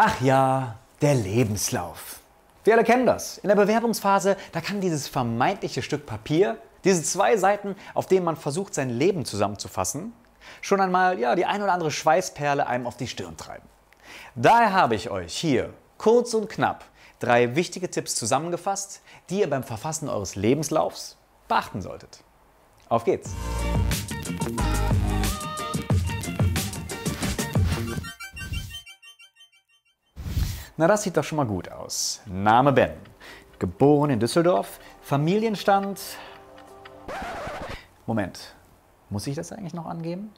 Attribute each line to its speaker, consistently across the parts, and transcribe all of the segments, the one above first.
Speaker 1: Ach ja, der Lebenslauf. Wir alle kennen das. In der Bewerbungsphase, da kann dieses vermeintliche Stück Papier, diese zwei Seiten, auf denen man versucht, sein Leben zusammenzufassen, schon einmal ja, die ein oder andere Schweißperle einem auf die Stirn treiben. Daher habe ich euch hier kurz und knapp drei wichtige Tipps zusammengefasst, die ihr beim Verfassen eures Lebenslaufs beachten solltet. Auf geht's! Na, das sieht doch schon mal gut aus. Name Ben. Geboren in Düsseldorf. Familienstand. Moment. Muss ich das eigentlich noch angeben?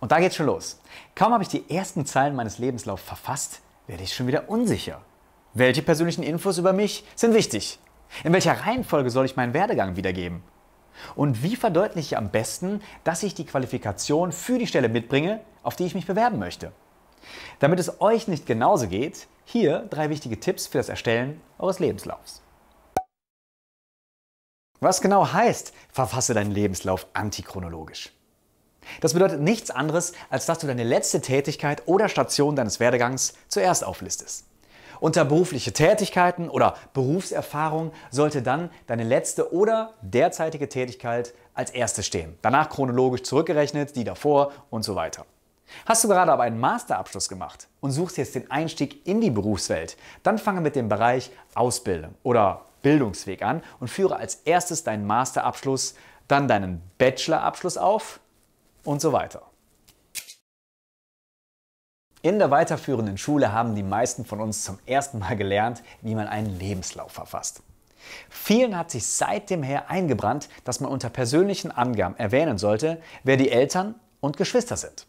Speaker 1: Und da geht's schon los. Kaum habe ich die ersten Zeilen meines Lebenslaufs verfasst, werde ich schon wieder unsicher. Welche persönlichen Infos über mich sind wichtig? In welcher Reihenfolge soll ich meinen Werdegang wiedergeben? Und wie verdeutliche ich am besten, dass ich die Qualifikation für die Stelle mitbringe, auf die ich mich bewerben möchte? Damit es euch nicht genauso geht, hier drei wichtige Tipps für das Erstellen eures Lebenslaufs. Was genau heißt, verfasse deinen Lebenslauf antichronologisch? Das bedeutet nichts anderes, als dass du deine letzte Tätigkeit oder Station deines Werdegangs zuerst auflistest. Unter berufliche Tätigkeiten oder Berufserfahrung sollte dann deine letzte oder derzeitige Tätigkeit als erste stehen. Danach chronologisch zurückgerechnet, die davor und so weiter. Hast du gerade aber einen Masterabschluss gemacht und suchst jetzt den Einstieg in die Berufswelt, dann fange mit dem Bereich Ausbildung oder Bildungsweg an und führe als erstes deinen Masterabschluss, dann deinen Bachelorabschluss auf und so weiter. In der weiterführenden Schule haben die meisten von uns zum ersten Mal gelernt, wie man einen Lebenslauf verfasst. Vielen hat sich seitdem her eingebrannt, dass man unter persönlichen Angaben erwähnen sollte, wer die Eltern und Geschwister sind.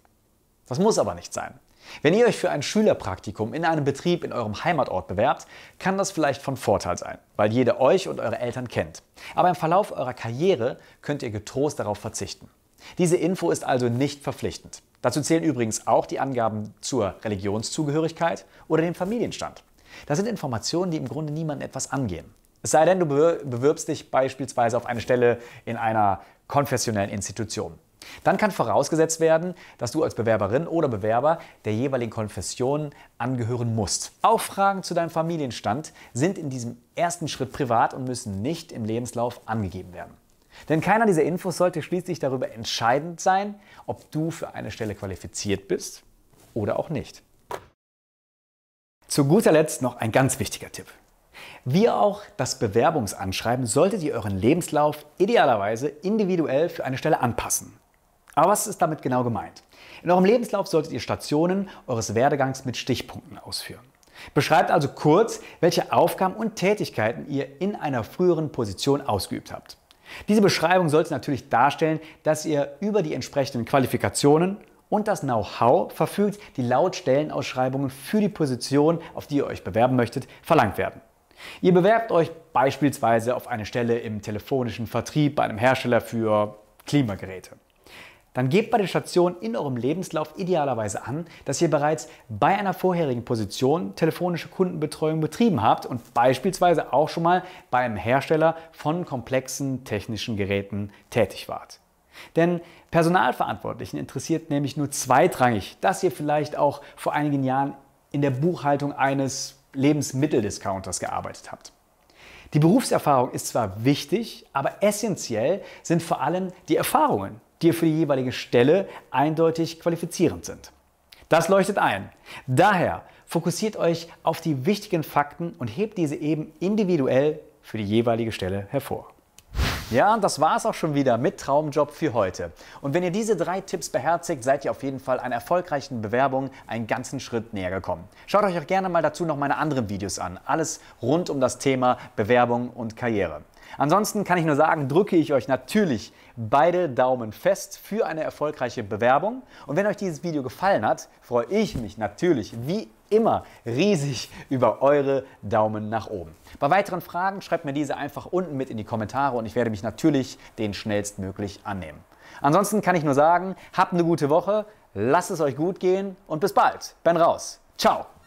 Speaker 1: Das muss aber nicht sein. Wenn ihr euch für ein Schülerpraktikum in einem Betrieb in eurem Heimatort bewerbt, kann das vielleicht von Vorteil sein, weil jeder euch und eure Eltern kennt. Aber im Verlauf eurer Karriere könnt ihr getrost darauf verzichten. Diese Info ist also nicht verpflichtend. Dazu zählen übrigens auch die Angaben zur Religionszugehörigkeit oder dem Familienstand. Das sind Informationen, die im Grunde niemandem etwas angehen. Es sei denn, du bewirbst dich beispielsweise auf eine Stelle in einer konfessionellen Institution. Dann kann vorausgesetzt werden, dass du als Bewerberin oder Bewerber der jeweiligen Konfession angehören musst. Auch Fragen zu deinem Familienstand sind in diesem ersten Schritt privat und müssen nicht im Lebenslauf angegeben werden. Denn keiner dieser Infos sollte schließlich darüber entscheidend sein, ob du für eine Stelle qualifiziert bist oder auch nicht. Zu guter Letzt noch ein ganz wichtiger Tipp. Wie auch das Bewerbungsanschreiben solltet ihr euren Lebenslauf idealerweise individuell für eine Stelle anpassen. Aber was ist damit genau gemeint? In eurem Lebenslauf solltet ihr Stationen eures Werdegangs mit Stichpunkten ausführen. Beschreibt also kurz, welche Aufgaben und Tätigkeiten ihr in einer früheren Position ausgeübt habt. Diese Beschreibung sollte natürlich darstellen, dass ihr über die entsprechenden Qualifikationen und das Know-how verfügt, die laut Stellenausschreibungen für die Position, auf die ihr euch bewerben möchtet, verlangt werden. Ihr bewerbt euch beispielsweise auf eine Stelle im telefonischen Vertrieb bei einem Hersteller für Klimageräte dann gebt bei der Station in eurem Lebenslauf idealerweise an, dass ihr bereits bei einer vorherigen Position telefonische Kundenbetreuung betrieben habt und beispielsweise auch schon mal bei einem Hersteller von komplexen technischen Geräten tätig wart. Denn Personalverantwortlichen interessiert nämlich nur zweitrangig, dass ihr vielleicht auch vor einigen Jahren in der Buchhaltung eines Lebensmitteldiscounters gearbeitet habt. Die Berufserfahrung ist zwar wichtig, aber essentiell sind vor allem die Erfahrungen, die für die jeweilige Stelle eindeutig qualifizierend sind. Das leuchtet ein. Daher fokussiert euch auf die wichtigen Fakten und hebt diese eben individuell für die jeweilige Stelle hervor. Ja, und das es auch schon wieder mit Traumjob für heute. Und wenn ihr diese drei Tipps beherzigt, seid ihr auf jeden Fall einer erfolgreichen Bewerbung einen ganzen Schritt näher gekommen. Schaut euch auch gerne mal dazu noch meine anderen Videos an. Alles rund um das Thema Bewerbung und Karriere. Ansonsten kann ich nur sagen, drücke ich euch natürlich beide Daumen fest für eine erfolgreiche Bewerbung. Und wenn euch dieses Video gefallen hat, freue ich mich natürlich wie immer riesig über eure Daumen nach oben. Bei weiteren Fragen schreibt mir diese einfach unten mit in die Kommentare und ich werde mich natürlich den schnellstmöglich annehmen. Ansonsten kann ich nur sagen, habt eine gute Woche, lasst es euch gut gehen und bis bald. Ben raus. Ciao.